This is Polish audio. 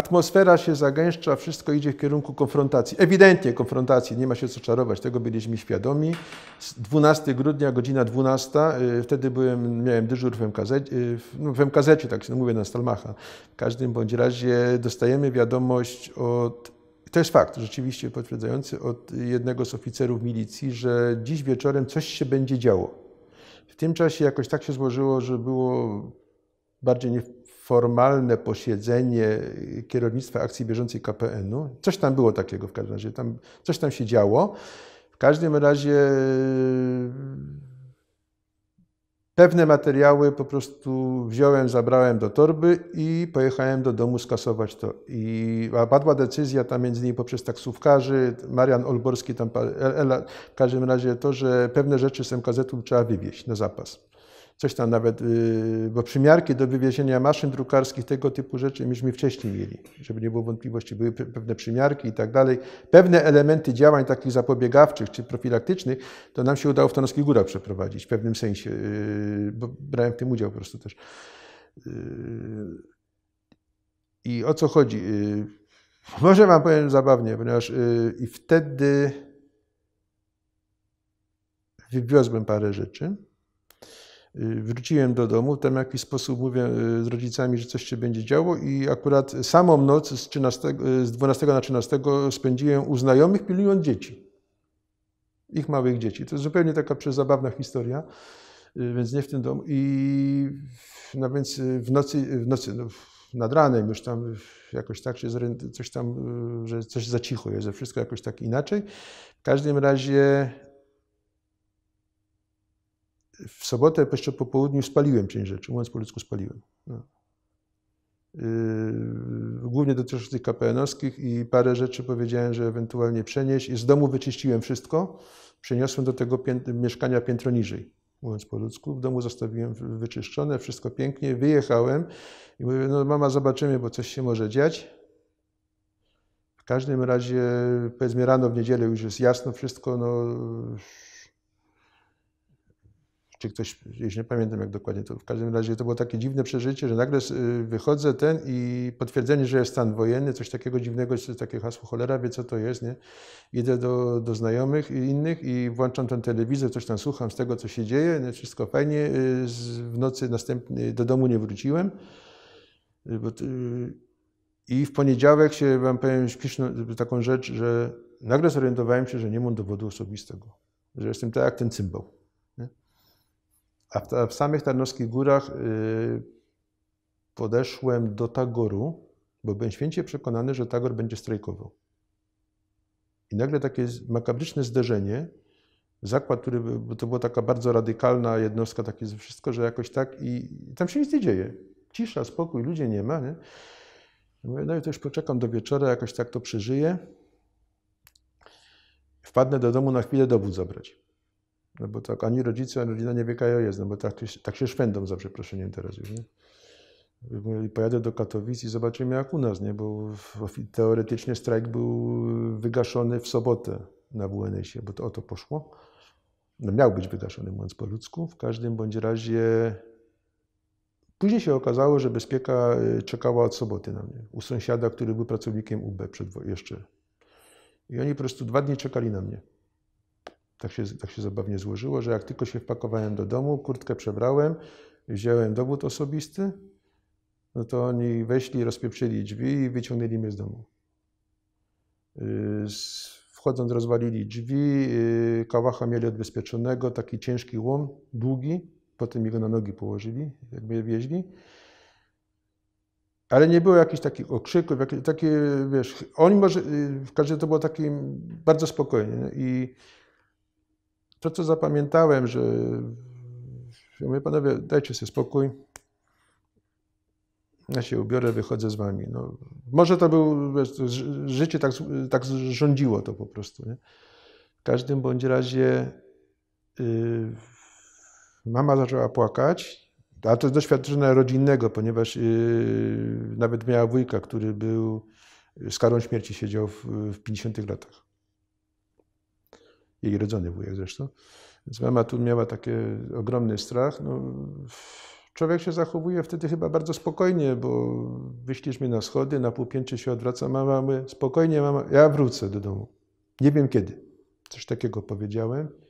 Atmosfera się zagęszcza, wszystko idzie w kierunku konfrontacji. Ewidentnie konfrontacji, nie ma się co czarować, tego byliśmy świadomi. 12 grudnia, godzina 12, y, wtedy byłem, miałem dyżur w MKZ, y, no w MKZ tak się mówię, na Stalmacha. W każdym bądź razie dostajemy wiadomość od to jest fakt, rzeczywiście potwierdzający od jednego z oficerów milicji, że dziś wieczorem coś się będzie działo. W tym czasie jakoś tak się złożyło, że było bardziej nie, formalne posiedzenie kierownictwa akcji bieżącej KPN-u. Coś tam było takiego w każdym razie, tam, coś tam się działo. W każdym razie e, pewne materiały po prostu wziąłem, zabrałem do torby i pojechałem do domu skasować to. I padła decyzja tam między innymi poprzez taksówkarzy, Marian Olborski tam, w każdym razie to, że pewne rzeczy z MKZ-u trzeba wywieźć na zapas coś tam nawet, y, bo przymiarki do wywiezienia maszyn drukarskich, tego typu rzeczy myśmy wcześniej mieli, żeby nie było wątpliwości. Były pewne przymiarki i tak dalej. Pewne elementy działań takich zapobiegawczych czy profilaktycznych, to nam się udało w Tarnowskich Górach przeprowadzić w pewnym sensie, y, bo brałem w tym udział po prostu też. Y, I o co chodzi? Może wam powiem zabawnie, ponieważ i wtedy wywiozłem parę rzeczy Y, wróciłem do domu, tam w jakiś sposób mówię y, z rodzicami, że coś się będzie działo i akurat samą noc z, 13, y, z 12 na 13 spędziłem u znajomych pilnując dzieci. Ich małych dzieci. To jest zupełnie taka przezabawna historia, więc nie w tym domu. I no więc w nocy, w nocy no, nad ranem już tam jakoś tak się coś tam, że coś za jest, że wszystko jakoś tak inaczej. W każdym razie w sobotę jeszcze po południu spaliłem część rzeczy, mówiąc po ludzku spaliłem. No. Yy, głównie dotyczących kapelanowskich i parę rzeczy powiedziałem, że ewentualnie przenieść. I z domu wyczyściłem wszystko, przeniosłem do tego pię mieszkania piętro niżej, mówiąc po ludzku. W domu zostawiłem wyczyszczone, wszystko pięknie, wyjechałem i mówię, no mama zobaczymy, bo coś się może dziać. W każdym razie, powiedzmy rano w niedzielę już jest jasno wszystko, no czy ktoś, już nie pamiętam jak dokładnie to, w każdym razie to było takie dziwne przeżycie, że nagle y, wychodzę ten i potwierdzenie, że jest stan wojenny, coś takiego dziwnego, takie hasło cholera, wie co to jest, nie? Idę do, do znajomych i innych i włączam ten telewizor, coś tam słucham z tego, co się dzieje, nie? wszystko fajnie, y, w nocy następnie do domu nie wróciłem, y, bo, i w poniedziałek się, wam powiem śpieszną taką rzecz, że nagle zorientowałem się, że nie mam dowodu osobistego, że jestem tak jak ten cymbał a w, w samych Tarnowskich Górach yy, podeszłem do Tagoru, bo byłem święcie przekonany, że Tagor będzie strajkował. I nagle takie makabryczne zderzenie, zakład, który bo to była taka bardzo radykalna jednostka, takie wszystko, że jakoś tak i, i tam się nic nie dzieje. Cisza, spokój, ludzie nie ma, nie? Mówię, no i to już poczekam do wieczora, jakoś tak to przeżyję. Wpadnę do domu na chwilę dowód zabrać. No bo tak ani rodzice, ani rodzina nie wie, ja jest, no bo tak, tak się szwędą za przeproszeniem teraz już, nie? I pojadę do Katowic i zobaczymy jak u nas, nie? Bo teoretycznie strajk był wygaszony w sobotę na WNS-ie, bo to o to poszło. No miał być wygaszony, mówiąc po ludzku. W każdym bądź razie Później się okazało, że bezpieka y, czekała od soboty na mnie, u sąsiada, który był pracownikiem UB przed, jeszcze. I oni po prostu dwa dni czekali na mnie tak się, tak się zabawnie złożyło, że jak tylko się wpakowałem do domu, kurtkę przebrałem, wziąłem dowód osobisty, no to oni weźli, rozpieprzyli drzwi i wyciągnęli mnie z domu. Y, wchodząc rozwalili drzwi, y, kałacha mieli odbezpieczonego, taki ciężki łom, długi, potem jego na nogi położyli, jak mnie wieźli. Ale nie było jakichś takich okrzyków, takie, wiesz, oni może, y, w każdym to było takim bardzo spokojnie. I to, co zapamiętałem, że ja mówię, panowie, dajcie sobie spokój. Ja się ubiorę, wychodzę z wami. No, może to był, życie tak, tak rządziło to po prostu. Nie? W każdym bądź razie yy, mama zaczęła płakać, a to jest doświadczenia rodzinnego, ponieważ yy, nawet miała wujka, który był z karą śmierci siedział w, w 50 latach jej rodzony wujek zresztą. Więc mama tu miała taki ogromny strach. No, człowiek się zachowuje wtedy chyba bardzo spokojnie, bo wyszliśmy na schody, na półpięcie się odwraca mama, my spokojnie mama, ja wrócę do domu. Nie wiem kiedy. Coś takiego powiedziałem.